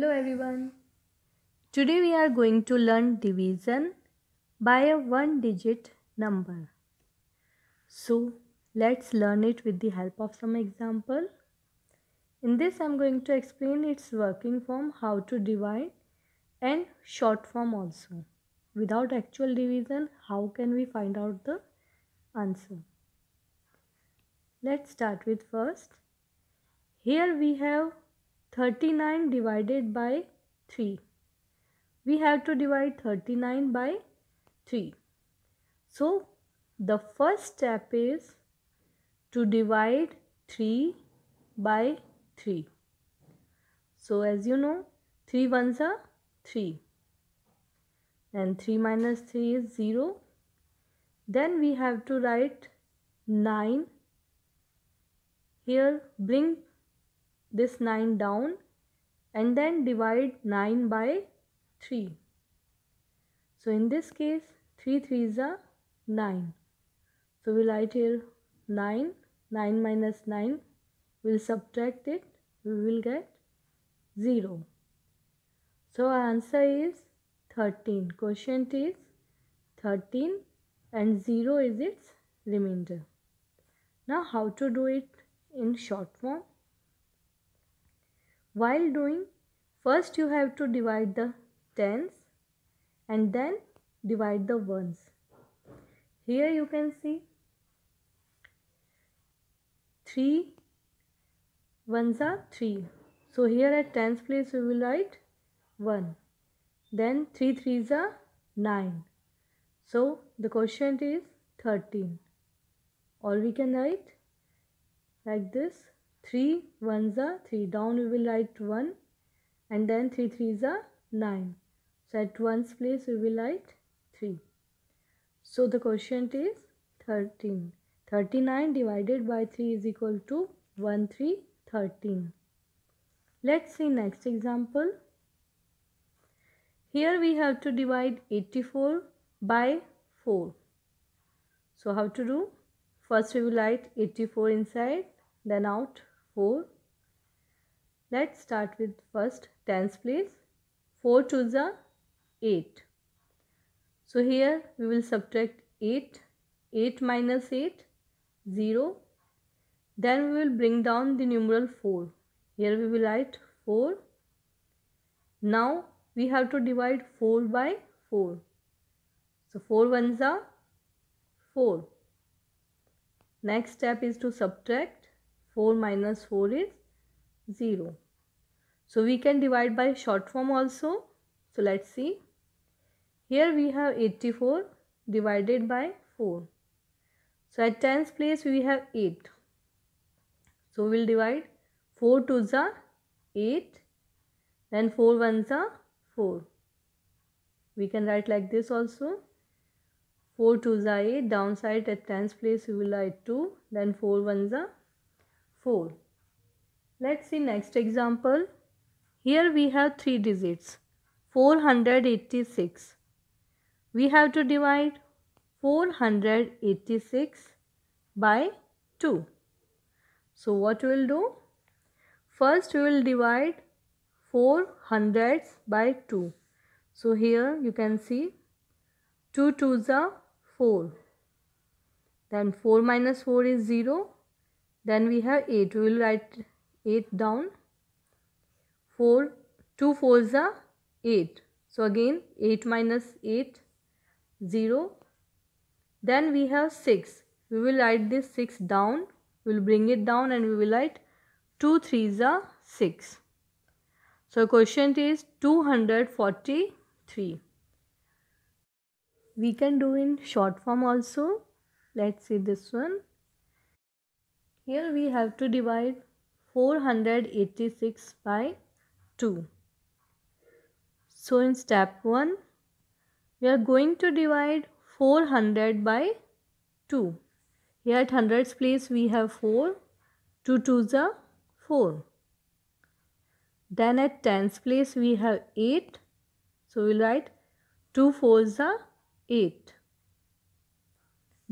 Hello everyone. Today we are going to learn division by a one digit number. So let's learn it with the help of some example. In this I am going to explain its working form how to divide and short form also. Without actual division how can we find out the answer. Let's start with first. Here we have 39 divided by 3. We have to divide 39 by 3. So, the first step is to divide 3 by 3. So, as you know, 3 ones are 3. and 3 minus 3 is 0. Then we have to write 9. Here, bring this 9 down and then divide 9 by 3. So in this case 3 3s are 9. So we'll write here 9, 9 minus 9, we'll subtract it, we will get 0. So our answer is 13. Quotient is 13 and 0 is its remainder. Now how to do it in short form? While doing, first you have to divide the tens and then divide the ones. Here you can see 3 ones are 3. So here at tens place we will write 1. Then 3 threes are 9. So the quotient is 13. Or we can write like this 3 ones are 3 down we will write 1 and then 3 threes are 9 so at ones place we will write 3 so the quotient is 13 39 divided by 3 is equal to 1 3 13 let's see next example here we have to divide 84 by 4 so how to do first we will write 84 inside then out 4. Let's start with first tens place. 4 to the 8. So here we will subtract 8. 8 minus 8, 0. Then we will bring down the numeral 4. Here we will write 4. Now we have to divide 4 by 4. So 4 ones are 4. Next step is to subtract. 4 minus 4 is 0. So we can divide by short form also. So let's see. Here we have 84 divided by 4. So at tens place we have 8. So we will divide 4 to the 8 then 4 1 are 4. We can write like this also. 4 to the 8 downside at tens place we will write 2 then 4 1 are 4. Let's see next example. Here we have 3 digits 486. We have to divide 486 by 2. So what we will do? First we will divide 4 hundreds by 2. So here you can see 2 twos are 4. Then 4 minus 4 is 0 then we have 8 we will write 8 down 4 2 fours are 8 so again 8 minus 8 0 then we have 6 we will write this 6 down we will bring it down and we will write 2 threes are 6 so quotient is 243 we can do in short form also let's see this one here we have to divide 486 by 2. So in step 1, we are going to divide 400 by 2. Here at hundreds place we have 4. 2 twos are 4. Then at tens place we have 8. So we'll write 2 4 are 8.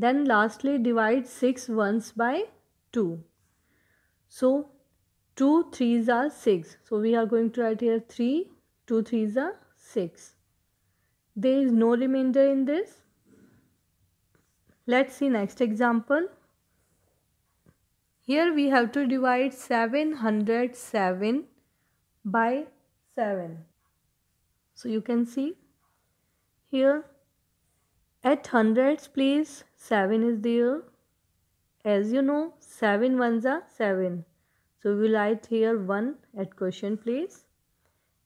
Then lastly divide 6 ones by 2. So 2 threes are 6. So we are going to write here 3, 2 threes are 6. There is no remainder in this. Let's see next example. Here we have to divide 707 by 7. So you can see here at hundreds place 7 is there as you know, 7 ones are 7. So we write here 1 at question place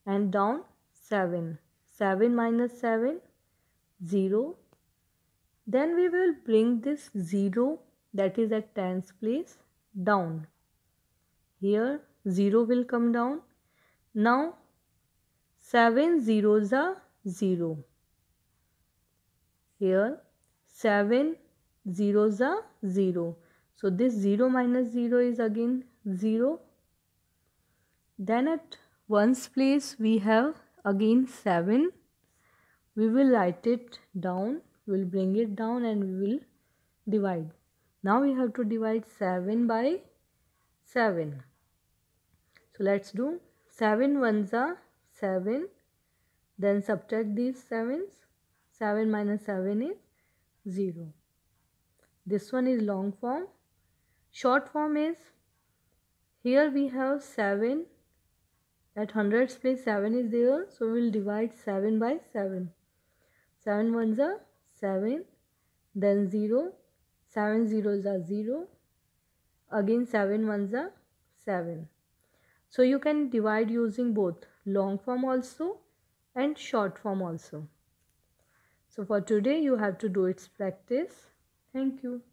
and down 7. 7 minus 7, 0. Then we will bring this 0 that is at tens place down. Here 0 will come down. Now 7 zeros are 0. Here 7 zeros are 0. So this 0 minus 0 is again 0. Then at 1's place we have again 7. We will write it down, we will bring it down and we will divide. Now we have to divide 7 by 7. So let's do 7 ones are 7. Then subtract these 7's. 7 minus 7 is 0. This one is long form. Short form is here we have 7 at hundreds place 7 is there. So we will divide 7 by 7. 7 ones are 7 then 0 7 zeros are 0 again 7 ones are 7. So you can divide using both long form also and short form also. So for today you have to do its practice. Thank you.